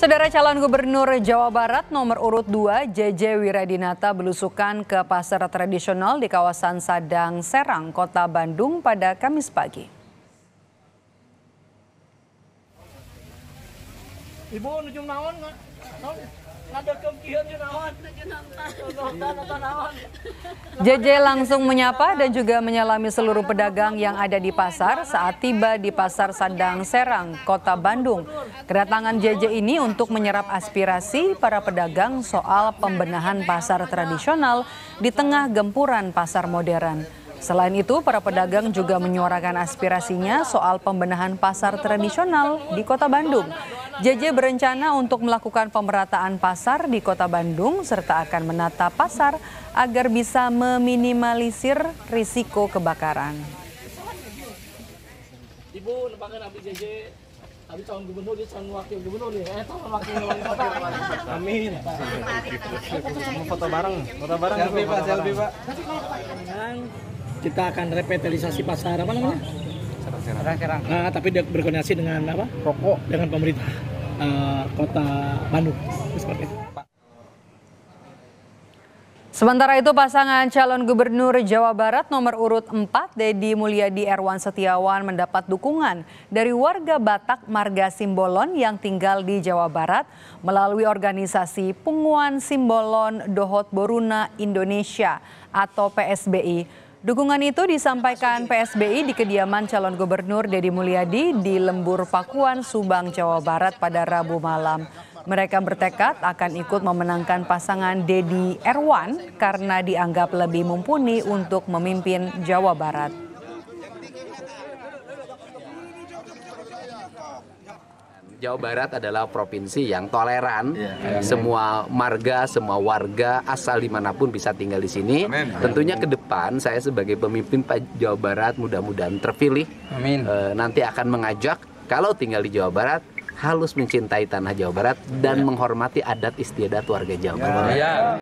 Saudara calon gubernur Jawa Barat nomor urut 2 JJ Wiradinata belusukan ke pasar tradisional di kawasan Sadang Serang, Kota Bandung pada Kamis pagi. Ibu naon? Naon? JJ langsung menyapa dan juga menyalami seluruh pedagang yang ada di pasar saat tiba di Pasar Sandang Serang, Kota Bandung. Kedatangan JJ ini untuk menyerap aspirasi para pedagang soal pembenahan pasar tradisional di tengah gempuran pasar modern. Selain itu, para pedagang juga menyuarakan aspirasinya soal pembenahan pasar tradisional di Kota Bandung. JJ berencana untuk melakukan pemerataan pasar di kota Bandung serta akan menata pasar agar bisa meminimalisir risiko kebakaran. Ibu, lembaga Nabi JJ tapi calon gubernur dia calon wakil gubernur nih eh calon wakil wali kota amin mau foto bareng foto bareng selfie pak selfie pak kita akan revitalisasi pasar apa namanya Serang-serang. Nah, tapi berkoordinasi dengan apa? Rokok dengan pemerintah kota Bandung seperti itu. Sementara itu pasangan calon gubernur Jawa Barat nomor urut 4 Dedi Mulyadi Erwan Setiawan mendapat dukungan dari warga Batak Marga Simbolon yang tinggal di Jawa Barat melalui organisasi Penguan Simbolon Dohot Boruna Indonesia atau PSBI. Dukungan itu disampaikan PSBI di kediaman calon gubernur Deddy Mulyadi di Lembur Pakuan, Subang, Jawa Barat pada Rabu malam. Mereka bertekad akan ikut memenangkan pasangan Deddy Erwan karena dianggap lebih mumpuni untuk memimpin Jawa Barat. Jawa Barat adalah provinsi yang toleran. Iya. Semua marga, semua warga asal dimanapun bisa tinggal di sini. Tentunya ke depan saya sebagai pemimpin Pak Jawa Barat mudah-mudahan terpilih. Eh, nanti akan mengajak kalau tinggal di Jawa Barat halus mencintai tanah Jawa Barat dan iya. menghormati adat istiadat warga Jawa Barat. Iya.